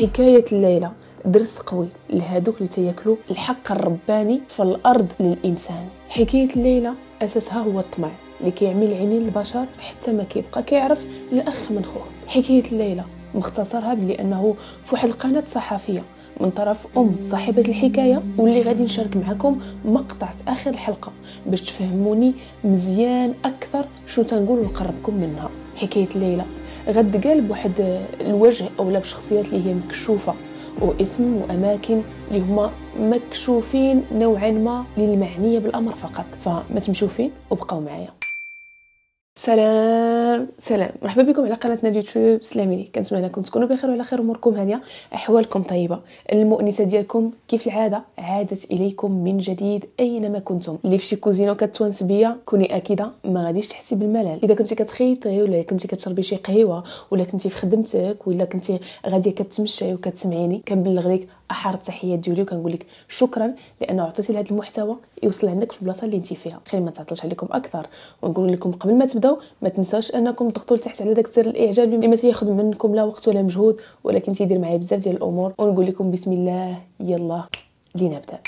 حكاية الليلة درس قوي لهادوك اللي تياكلوا الحق الرباني في الأرض للإنسان حكاية الليلة أساسها هو الطمع اللي كيعمل عينين البشر حتى ما كيبقى كيعرف الأخ من خوه حكاية الليلة مختصرها بلي أنه في واحد القناة صحفية من طرف أم صاحبة الحكاية واللي غادي نشارك معكم مقطع في آخر الحلقة باش تفهموني مزيان أكثر شو تنقول لقربكم منها حكاية الليلة غتقال بواحد الوجه اولا بشخصيات اللي هي مكشوفه واسم واماكن اللي هما مكشوفين نوعا ما للمعنيه بالامر فقط فما تمشوا فين وبقاو معايا سلام سلام مرحبا بكم على قناه نادي يوتيوب سلاميني كنتمنى انكم تكونوا بخير وعلى خير اموركم هانيه احوالكم طيبه المؤنسه ديالكم كيف العاده عادت اليكم من جديد اينما كنتم اللي في شي كوزينه كتوانس بيا كوني اكيده ما غاديش تحسي بالملل اذا كنتي كتخيطي ولا كنتي كتشربي شي قهوه ولا كنتي في خدمتك ولا كنتي غاديه كتمشي وكتسمعيني كنبلغ لك احر التحيه ديالي وكنقول لك شكرا لانه عطيتي لهذا المحتوى يوصل عندك في البلاصه اللي انت فيها خلي ما تعطلش عليكم اكثر ونقول لكم قبل ما تبداو ما تنساوش انكم تضغطوا لتحت على داك زر الاعجاب اللي ما تياخذ منكم لا وقت ولا مجهود ولكن تيدير معايا بزاف ديال الامور ونقول لكم بسم الله يلا لنبدا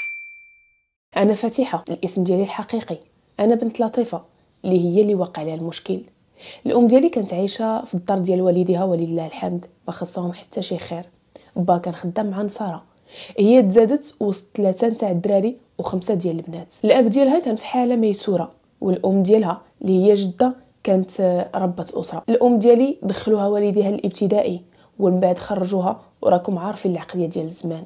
انا فاتحه الاسم ديالي الحقيقي انا بنت لطيفه اللي هي اللي وقع لها المشكل الام ديالي كانت عايشه في الدار ديال والديها ولله الحمد ما خصهم حتى شي خير با كان خدام مع نصاره هي تزادت وسط ثلاثه تاع الدراري وخمسه ديال البنات الاب ديالها كان في حاله ميسوره والام ديالها اللي هي جده كانت ربة أسرة الأم ديالي دخلوها والديها الابتدائي ومن بعد خرجوها وراكم عارفين العقلية ديال الزمان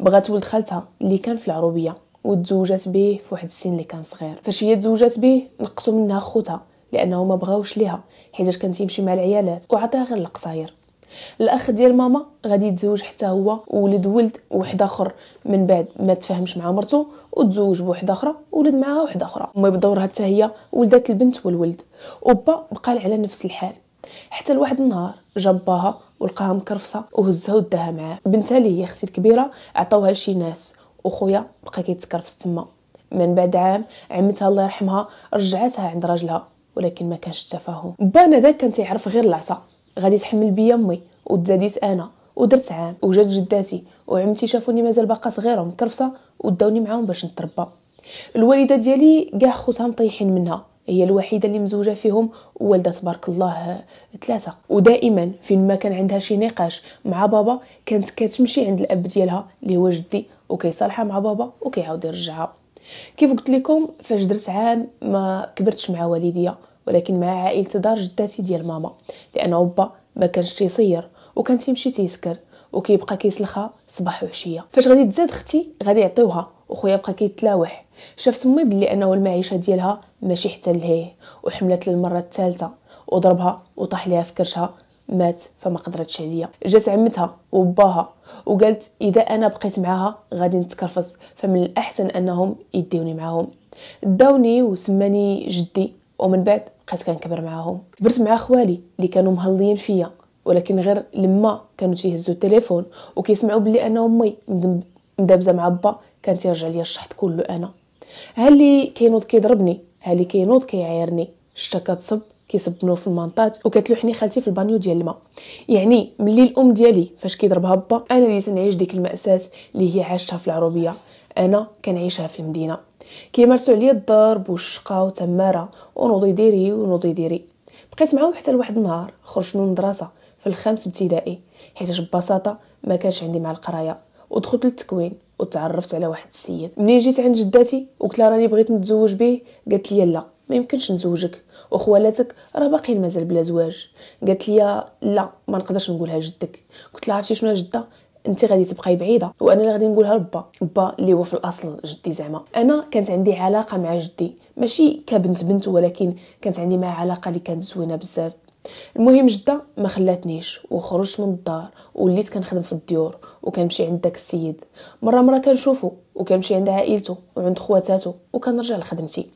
بغات ولد خالتها اللي كان في العروبية وتزوجات به في واحد السن اللي كان صغير فاش هي تزوجات به نقصوا منها خوتها لانه ما بغاوش ليها حيت كانت يمشي مع العيالات وعطاها غير القصاير الاخ ديال ماما غادي يتزوج حتى هو وولد ولد واحد اخر من بعد ما تفاهمش مع مرتو وتزوج بواحده اخرى ولد معاها واحده اخرى ما بدورها حتى هي ولدات البنت والولد وبا بقى على نفس الحال حتى لواحد النهار جاب باها ولقاها مكرفصه وهزها وداها معاه بنتها اللي هي اختي الكبيره عطاوها لشي ناس وخويا بقى كيتكرفص تما من بعد عام عمتها الله يرحمها رجعتها عند راجلها ولكن ما كانش تفاهم بانا ذاك كان تيعرف غير العصا غادي تحمل بيا امي وتزاديت انا ودرت عام وجات جداتي وعمتي شافوني مازال باقا صغيره ومكرفصه وداوني معاهم باش نتربى الوالده ديالي كاع خوتها مطيحين منها هي الوحيده اللي مزوجه فيهم والده تبارك الله ثلاثه ودائما فين ما كان عندها شي نقاش مع بابا كانت كتمشي عند الاب ديالها اللي هو جدي وكيصالحها مع بابا وكيعاود يرجعها كيف قلت لكم فاش درت عام ما كبرتش مع والديا ولكن مع عائله دار جداتي ديال ماما لان با ما كانش تيصير وكان تيمشي تيسكر وكيبقى كيسلخا صباح وعشيه فاش غادي تزاد اختي غادي يعطيوها وخويا بقى كيتلاوح شافت امي بلي انه المعيشه ديالها ماشي حتى لهيه وحملت للمره الثالثه وضربها وطاح ليها في كرشها مات فما قدرتش عليا جات عمتها وباها وقالت اذا انا بقيت معاها غادي نتكرفص فمن الاحسن انهم يديوني معاهم داوني وسماني جدي ومن بعد بقيت كنكبر معاهم كبرت مع خوالي اللي كانوا مهليين فيا ولكن غير لما كانوا تيهزوا التليفون وكيسمعوا بلي انا امي مدابزه مع با كان تيرجع ليا الشحط كله انا ها اللي كينوض كيضربني ها اللي كينوض كيعايرني الشتا كتصب كيصبنو في المنطات وكتلوحني خالتي في البانيو ديال الماء يعني ملي الام ديالي فاش كيضربها با انا اللي تنعيش ديك الماساه اللي هي عاشتها في العروبيه انا كنعيشها في المدينه كيمارسوا عليا الضرب والشقا وتماره ونوضي ديري ونوضي ديري بقيت معاهم حتى لواحد النهار خرجنا من المدرسه في الخامس ابتدائي حيت ببساطه ما كانش عندي مع القرايه ودخلت للتكوين وتعرفت على واحد السيد ملي جيت عند جداتي وقلت لها راني بغيت نتزوج به قالت لي لا ما يمكنش نزوجك وخوالاتك راه باقيين مازال بلا زواج قالت لي لا ما نقدرش نقولها لجدك قلت لها عرفتي شنو جده انت غادي تبقاي بعيده وانا اللي غادي نقولها لبا با اللي هو في الاصل جدي زعما انا كانت عندي علاقه مع جدي ماشي كبنت بنت ولكن كانت عندي معاه علاقه اللي كانت زوينه بزاف المهم جده ما خلاتنيش وخرجت من الدار وليت كنخدم في الديور وكنمشي عند داك السيد مره مره كنشوفو وكنمشي عند عائلته وعند خواتاتو وكنرجع لخدمتي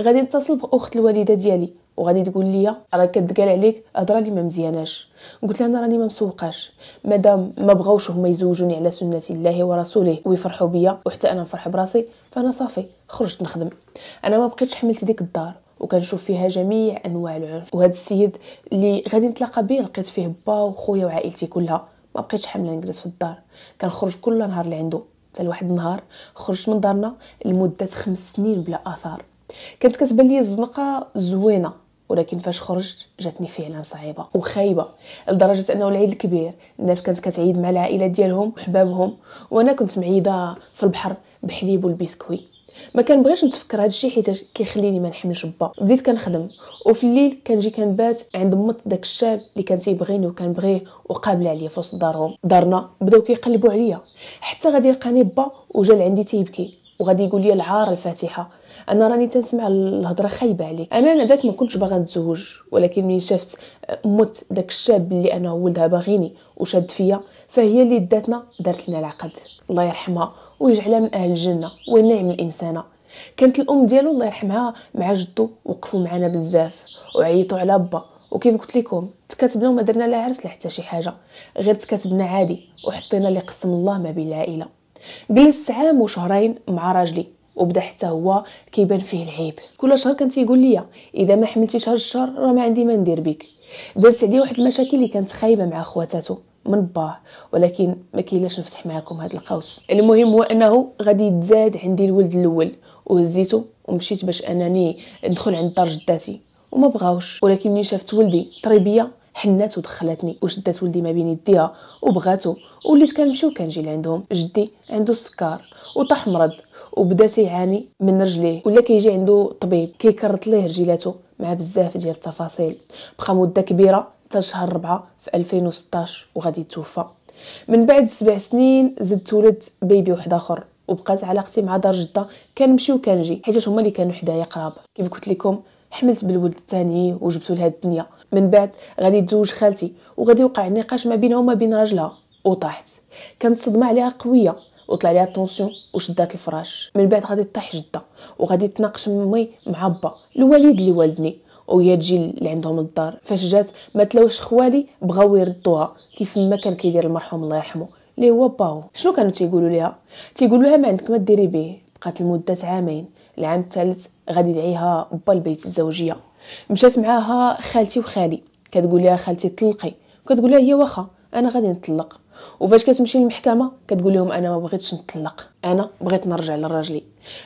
غادي نتصل باخت الوالده ديالي وغادي تقول لي راه كتقال عليك هضره اللي ما مزياناش قلت لها انا راني ما مسوقاش مادام ما بغاوش هما يزوجوني على سنه الله ورسوله ويفرحوا بيا وحتى انا نفرح براسي فانا صافي خرجت نخدم انا ما بقيتش حملت ديك الدار وكنشوف فيها جميع انواع العنف وهذا السيد اللي غادي نتلاقى به لقيت فيه با وخويا وعائلتي كلها ما بقيتش حامله نجلس في الدار كنخرج كل نهار اللي عنده حتى لواحد النهار خرجت من دارنا لمده خمس سنين بلا اثار كانت كتبان لي الزنقه زوينه ولكن فاش خرجت جاتني فعلا صعيبه وخايبه لدرجه انه العيد الكبير الناس كانت كتعيد مع العائلات ديالهم وحبابهم وانا كنت معيده في البحر بحليب والبسكوي ما كنبغيش نتفكر هذا الشيء حيت كيخليني ما نحملش با بديت كنخدم وفي الليل كنجي كنبات عند مط داك الشاب اللي كان تيبغيني وكنبغيه وقابل عليا في وسط دارهم دارنا بداو كيقلبوا عليا حتى غادي يلقاني با وجا لعندي تيبكي وغادي يقول لي العار الفاتحه انا راني تنسمع الهضره خايبه عليك انا انا ذاك ما كنتش باغا نتزوج ولكن ملي شفت موت داك الشاب اللي انا ولدها باغيني وشاد فيا فهي اللي داتنا دارت لنا العقد الله يرحمها ويجعلها من اهل الجنه ونعم الانسانه كانت الام ديالو الله يرحمها مع جدو وقفوا معنا بزاف وعيطوا على با وكيف قلت لكم تكاتبنا وما درنا لا عرس لا حتى شي حاجه غير تكاتبنا عادي وحطينا اللي قسم الله ما بين العائله جلس عام وشهرين مع راجلي وبدا حتى هو كيبان فيه العيب كل شهر كان تيقول لي اذا ما حملتيش هاد الشهر راه ما عندي ما ندير بك دازت عليه واحد المشاكل اللي كانت خايبه مع خواتاتو من باه ولكن ما كاينلاش نفتح معكم هذا القوس المهم هو انه غادي يتزاد عندي الولد الاول وهزيته ومشيت باش انني ندخل عند دار جداتي وما بغاوش ولكن ملي شافت ولدي طريبيه حنات ودخلتني وشدات ولدي ما بين يديها وبغاتو وليت كنمشي وكنجي لعندهم جدي عنده السكر وطاح مرض وبدا يعاني من رجليه ولا كيجي عنده طبيب كيكرط ليه رجلاته مع بزاف ديال التفاصيل بقى مده كبيره حتى شهر ربعة في 2016 وغادي توفى من بعد سبع سنين زدت ولدت بيبي واحد اخر وبقات علاقتي مع دار جده كنمشي وكنجي حيت هما اللي كانوا حدايا قراب كيف قلت لكم حملت بالولد الثاني وجبتو لهاد الدنيا من بعد غادي تزوج خالتي وغادي يوقع النقاش ما بينها وما بين راجلها وطاحت كانت صدمه عليها قويه وطلع ليها طونسيون وشدات الفراش من بعد غادي طيح جده وغادي تناقش مي مع با الوالد اللي والدني وهي تجي اللي عندهم الدار فاش جات ما تلاوش خوالي بغاو يردوها كيف ما كان كيدير المرحوم الله يرحمه اللي هو باو شنو كانوا تيقولوا ليها تيقولوا لها ما عندك ما ديري به بقات لمده عامين العام الثالث غادي يدعيها با البيت الزوجيه مشات معاها خالتي وخالي كتقول لها خالتي طلقي كتقول لها هي واخا انا غادي نطلق وفاش كتمشي للمحكمه كتقول لهم انا ما بغيتش نطلق انا بغيت نرجع لراجلي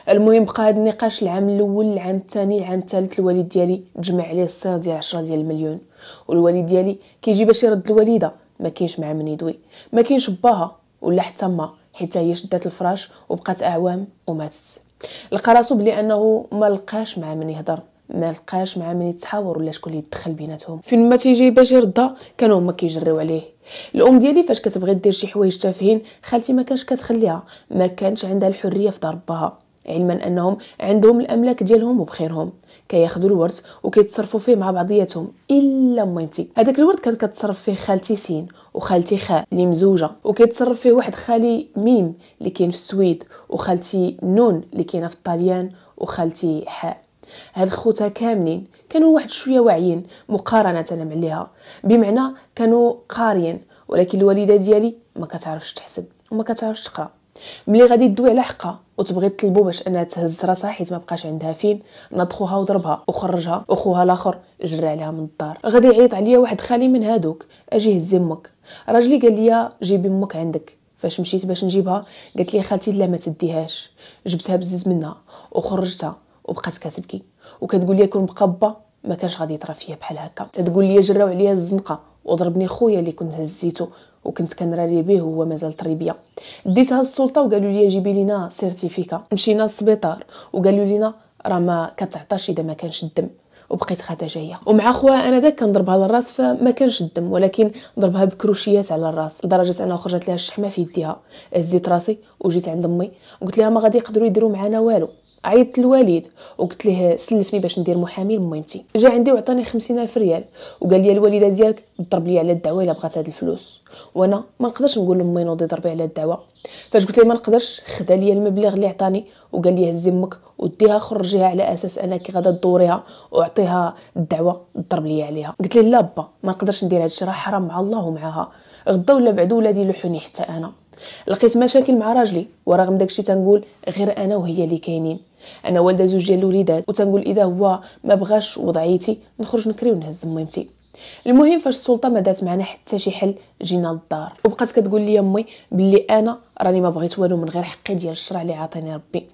المهم بقى هذا النقاش العام الاول العام الثاني العام الثالث الوالد ديالي تجمع عليه السر ديال 10 ديال المليون والوالد ديالي كيجي باش يرد الوالده ما كاينش مع من يدوي ما كاينش باها ولا حتى ما حيت هي شدات الفراش وبقات اعوام وماتت لقى راسو بلي انه ما لقاش مع من يهضر ما لقاش مع من يتحاور ولا شكون اللي يتدخل بيناتهم فين ما تيجي باش يرضى كانوا هما كيجريو عليه الام ديالي فاش كتبغي دير شي حوايج تافهين خالتي ما كانش كتخليها ما كانش عندها الحريه في ضربها علما انهم عندهم الاملاك ديالهم وبخيرهم كياخذوا الورد وكيتصرفوا فيه مع بعضياتهم الا ميمتي هذاك الورد كانت كتصرف فيه خالتي سين وخالتي خاء اللي مزوجه وكيتصرف فيه واحد خالي ميم اللي كاين في السويد وخالتي نون اللي كاينه في الطليان وخالتي حاء هاد خوتها كاملين كانوا واحد شويه واعيين مقارنه ليها بمعنى كانوا قاريين ولكن الوالده ديالي ما كتعرفش تحسب وما كتعرفش تقرا ملي غادي دوي على حقها وتبغي تطلبو باش انها تهز راسها حيت ما بقاش عندها فين ناض خوها وضربها وخرجها وخوها الاخر جرى عليها من الدار غادي يعيط عليا واحد خالي من هادوك اجي هزي امك راجلي قال لي جيبي امك عندك فاش مشيت باش نجيبها قالت لي خالتي لا ما تديهاش جبتها بزز منها وخرجتها وبقات كتبكي وكتقول لي كون بقى با ما كانش غادي يطرا فيا بحال هكا تتقول لي جراو عليا الزنقه وضربني خويا اللي كنت هزيتو وكنت كنراري به وهو مازال طريبيه ديتها السلطه وقالوا لي جيبي لينا سيرتيفيكا مشينا للسبيطار وقالوا لينا راه ما كتعطاش اذا ما كانش الدم وبقيت خاده جايه ومع خوها انا داك كنضربها على الراس فما كانش الدم ولكن ضربها بكروشيات على الراس لدرجه انها خرجت لها الشحمه في يديها هزيت راسي وجيت عند امي وقلت لها ما غادي يقدروا يديروا معنا والو عيطت للوالد وقلت ليه سلفني باش ندير محامي لميمتي جا عندي وعطاني خمسين الف ريال وقال لي الوالده ديالك ضرب لي على الدعوه الا بغات هاد الفلوس وانا ما نقدرش نقول لامي نوضي ضربي على الدعوه فاش قلت ليه ما نقدرش خدا لي المبلغ اللي عطاني وقال لي هزي امك وديها خرجيها على اساس انك غادا دوريها واعطيها الدعوه ضرب لي عليها قلت ليه لا با ما نقدرش ندير هادشي راه حرام مع الله ومعها غدا ولا بعدو ولادي يلوحوني حتى انا لقيت مشاكل مع راجلي ورغم داكشي تنقول غير انا وهي اللي كاينين انا والده زوج ديال الوليدات وتنقول اذا هو ما بغاش وضعيتي نخرج نكري ونهز ميمتي المهم فاش السلطه ما دات معنا حتى شي حل جينا للدار وبقات كتقول لي امي بلي انا راني ما بغيت والو من غير حقي ديال الشرع اللي عاطيني ربي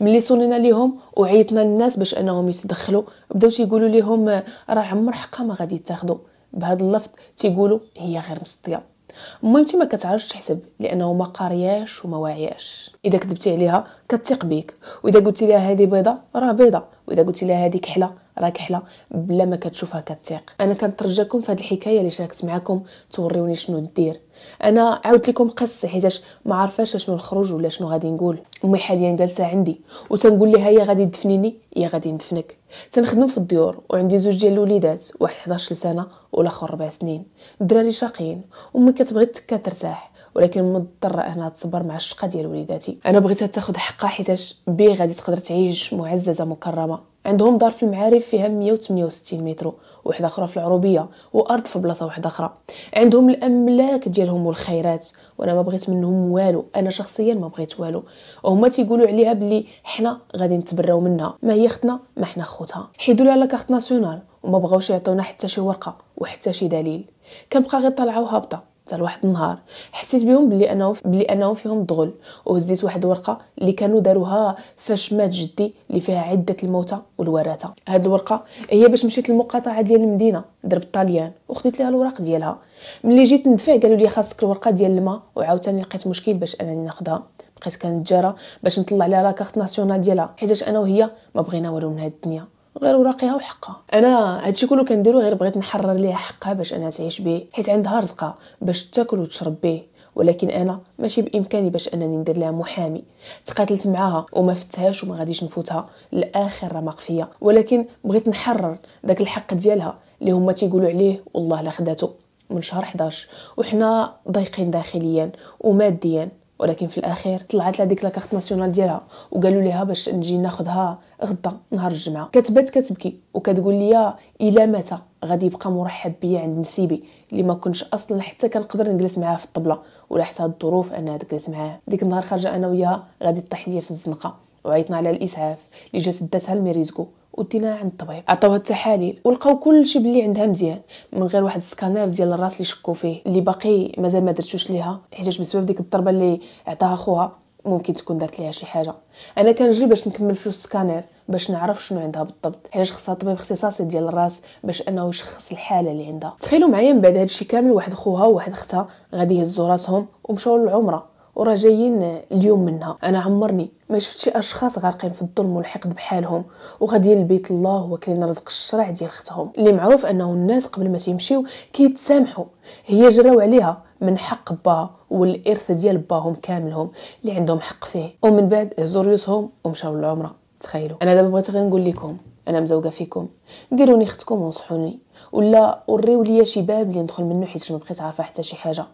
ملي صونينا ليهم وعيطنا للناس باش انهم يتدخلوا بداو تيقولوا ليهم راه عمر حقها ما غادي تاخذوا بهذا اللفظ تيقولوا هي غير مصطيه المهم انت ما كتعرفش تحسب لانه ما قارياش وما واعياش اذا كذبتي عليها كتثق بيك واذا قلتي لها هذه بيضه راه بيضه واذا قلتي لها هذه كحله راه كحله بلا ما كتشوفها كتيق انا كنترجاكم في هذه الحكايه اللي شاركت معكم توريوني شنو دير انا عاودت لكم قصه حيتاش ما عارفاش شنو الخروج ولا شنو غادي نقول امي حاليا جالسه عندي وتنقول لها يا غادي تدفنيني يا غادي ندفنك تنخدم في الديور وعندي زوج ديال الوليدات واحد 11 سنه والاخر 4 سنين الدراري شاقين امي كتبغي تكا ترتاح ولكن مضطرة أنها تصبر مع الشقة ديال وليداتي أنا بغيتها تاخد حقها حيتاش بيه غادي تقدر تعيش معززة مكرمة عندهم دار في المعارف فيها 168 متر وحده اخرى في العروبيه وارض في بلاصه واحده اخرى عندهم الاملاك ديالهم والخيرات وانا ما بغيت منهم والو انا شخصيا ما بغيت والو وهما تيقولوا عليها بلي حنا غادي نتبراو منها ما هي اختنا ما حنا خوتها حيدوا لها لاكارت ناسيونال وما بغاوش يعطيونا حتى شي ورقه وحتى شي دليل كنبقى غير طالعه وهابطه حتى لواحد النهار حسيت بهم بلي انهم بلي انهم فيهم ضغل وهزيت واحد الورقه اللي كانوا داروها فاش مات جدي اللي فيها عده الموتى والوراثه هاد الورقه هي باش مشيت للمقاطعه ديال المدينه درب الطاليان وخديت ليها الوراق ديالها ملي جيت ندفع قالوا لي خاصك الورقه ديال الماء وعاوتاني لقيت مشكل باش انني ناخذها بقيت كنتجرى باش نطلع ليها لاكارت ناسيونال ديالها حيتاش انا وهي ما بغينا والو من هاد الدنيا غير وراقيها وحقها انا هادشي كله كنديرو غير بغيت نحرر ليها حقها باش انا تعيش به حيت عندها رزقها باش تاكل وتشرب به ولكن انا ماشي بامكاني باش انني ندير لها محامي تقاتلت معاها وما فتهاش وما غاديش نفوتها لاخر رمق فيا ولكن بغيت نحرر داك الحق ديالها اللي هما تيقولوا عليه والله لا خداتو من شهر 11 وحنا ضايقين داخليا وماديا ولكن في الاخير طلعت لها ديك لاكارت ناسيونال ديالها وقالوا ليها باش نجي ناخذها غدا نهار الجمعه كتبات كتبكي وكتقول لي الى متى غادي يبقى مرحب بيا عند نسيبي اللي ما كنتش اصلا حتى كنقدر نجلس معاه في الطبله ولا حتى هاد الظروف انا تجلس معاه ديك النهار خارجه انا وياها غادي طيح ليا في الزنقه وعيطنا على الاسعاف اللي جات داتها الميريزكو وديناها عند الطبيب عطاوها التحاليل ولقاو كلشي بلي عندها مزيان من غير واحد السكانير ديال الراس اللي شكو فيه اللي باقي مازال ما درتوش ليها حيتاش بسبب ديك الضربه اللي عطاها خوها ممكن تكون دارت ليها شي حاجه انا كنجري باش نكمل في السكانير باش نعرف شنو عندها بالضبط حيت خصها طبيب اختصاصي ديال الراس باش انه يشخص الحاله اللي عندها تخيلوا معايا من بعد هادشي كامل واحد خوها وواحد اختها غادي يهزوا راسهم ومشاو للعمره ورا جايين اليوم منها انا عمرني ما شفت شي اشخاص غارقين في الظلم والحقد بحالهم وغاديين لبيت الله واكلين رزق الشرع ديال اختهم اللي معروف انه الناس قبل ما تيمشيو كيتسامحوا هي جراو عليها من حق باها والارث ديال باهم كاملهم اللي عندهم حق فيه ومن بعد هزوا ريوسهم ومشاو للعمره تخيلوا انا دابا بغيت غير نقول لكم انا مزوقه فيكم ديروني اختكم ونصحوني ولا وريو ليا شي باب اللي ندخل منه حيت ما بقيت عارفه حتى شي حاجه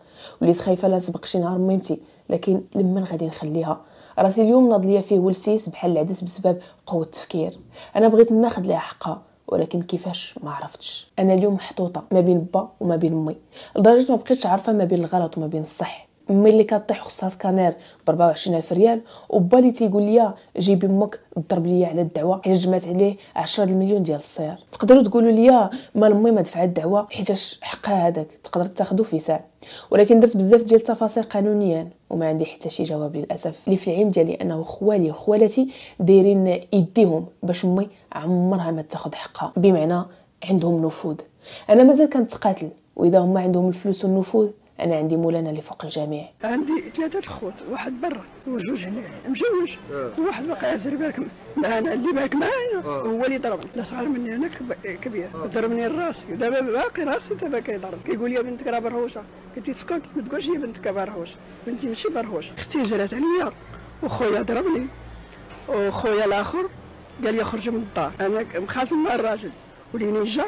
وليت خايفه لا تسبق شي نهار ميمتي لكن لمن غادي نخليها راسي اليوم ناض ليا فيه ولسيس بحال العدس بسبب قوه التفكير انا بغيت ناخذ ليها حقها ولكن كيفاش ما عرفتش انا اليوم محطوطه ما بين با وما بين امي لدرجه ما بقيتش عارفه ما بين الغلط وما بين الصح اللي كطيح خصها سكانير ب 24000 ريال وبالي تيقول لي جيبي امك ضرب ليا على الدعوه حيت جمعت عليه 10 المليون ديال الصير تقدروا تقولوا لي مال امي ما دفعت الدعوه حيتاش حقها هذاك تقدر تاخذه في ساعه ولكن درت بزاف ديال التفاصيل قانونيا وما عندي حتى شي جواب للاسف اللي في العلم ديالي انه خوالي وخوالتي دايرين يديهم باش امي عمرها ما تاخذ حقها بمعنى عندهم نفوذ انا مازال كنتقاتل واذا هما عندهم الفلوس والنفوذ انا عندي مولانا اللي فوق الجميع عندي ثلاثه الخوت واحد برا وجوج هنا مجوج آه. واحد باقي عازر بالك معانا اللي بالك معانا آه. هو اللي ضربني لا صغار مني انا كبير آه. ضربني الراس دابا باقي راسي دابا كيضرب كيقول لي بنتك راه برهوشه قلت له اسكت ما تقولش لي بنتك برهوشه بنتي ماشي برهوش اختي جرات عليا وخويا ضربني وخويا الاخر قال لي خرج من الدار انا مخاصم مع الراجل وليني جا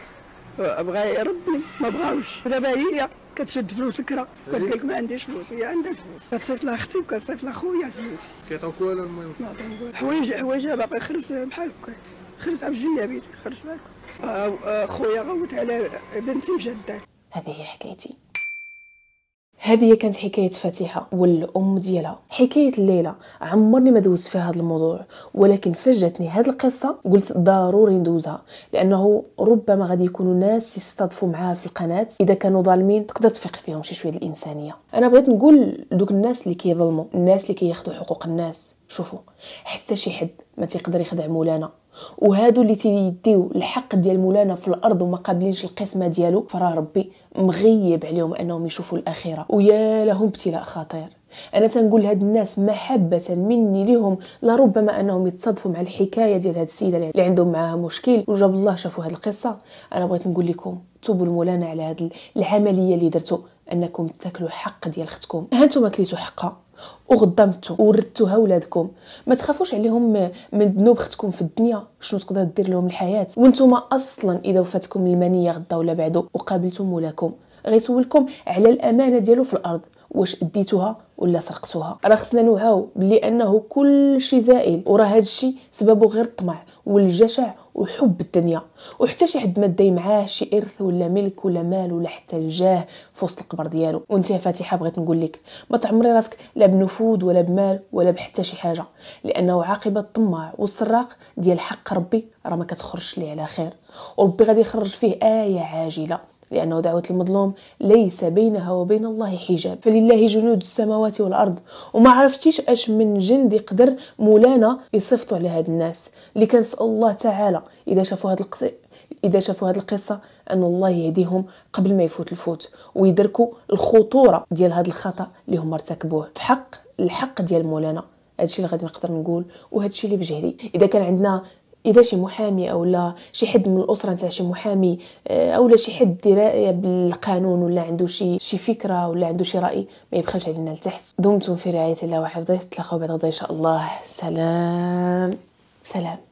بغى يردني ما بغاوش دابا هي كتشد فلوسك راه كتقول لك ما عنديش فلوس هي عندها فلوس كتصيفط لها اختي وكتصيفط لها خويا الفلوس كيعطوك والو المهم ما عطيوك حوايج حوايج باقي خرج بحال هكا خرج عبد الجنابي خرج بحال هكا آه، آه، خويا غوت على بنتي مشى هذه هي حكايتي هذه كانت حكايه فاتحه والام ديالها حكايه الليله عمرني ما دوزت في هذا الموضوع ولكن فجتني هذه القصه قلت ضروري ندوزها لانه ربما غادي يكونوا ناس يستضفوا معاها في القناه اذا كانوا ظالمين تقدر تفيق فيهم شي شويه الانسانيه انا بغيت نقول دوك الناس اللي كيظلموا الناس اللي كياخذوا حقوق الناس شوفوا حتى شي حد ما تيقدر يخدع مولانا وهادو اللي تيديو الحق ديال مولانا في الارض وما قابلينش القسمه ديالو فراه ربي مغيب عليهم انهم يشوفوا الاخره ويا لهم ابتلاء خطير انا تنقول لهاد الناس محبه مني لهم لربما انهم يتصادفوا مع الحكايه ديال هاد السيده اللي عندهم معاها مشكل وجاب الله شافوا هاد القصه انا بغيت نقول لكم توبوا لمولانا على هاد العمليه اللي درتو انكم تاكلوا حق ديال اختكم هانتوما كليتوا حقها وغضمتو وردتوها ولادكم ما تخافوش عليهم من ذنوب اختكم في الدنيا شنو تقدر دير لهم الحياه وانتم اصلا اذا وفاتكم المنيه غدا ولا بعدو وقابلتو مولاكم غيسولكم على الامانه ديالو في الارض واش اديتوها ولا سرقتوها راه خصنا نوعاو بلي انه كل زائل وراه هادشي سببه غير الطمع والجشع وحب الدنيا وحتى شي حد ما داي معاه شي ارث ولا ملك ولا مال ولا حتى الجاه في وسط القبر ديالو وانت يا فاتحه بغيت نقول لك ما تعمري راسك لا بنفود ولا بمال ولا بحتى شي حاجه لانه عاقبه الطماع والسراق ديال حق ربي راه ما كتخرجش ليه على خير وربي غادي يخرج فيه ايه عاجله لأنه دعوة المظلوم ليس بينها وبين الله حجاب فلله جنود السماوات والأرض وما عرفتيش أش من جند يقدر مولانا يصفتوا على هاد الناس اللي كنسأل الله تعالى إذا شافوا هاد القصة إذا شافوا هاد القصة أن الله يهديهم قبل ما يفوت الفوت ويدركوا الخطورة ديال هاد الخطأ اللي هم ارتكبوه في حق الحق ديال مولانا هادشي اللي غادي نقدر نقول وهادشي اللي في جهدي اذا كان عندنا اذا شي محامي او لا شي حد من الاسره نتاع شي محامي آه، او لا شي حد درايه بالقانون ولا عنده شي شي فكره ولا عنده شي راي ما يبخلش علينا لتحت دمتم في رعايه الله وحفظه تلاقاو بعد غدا ان شاء الله سلام سلام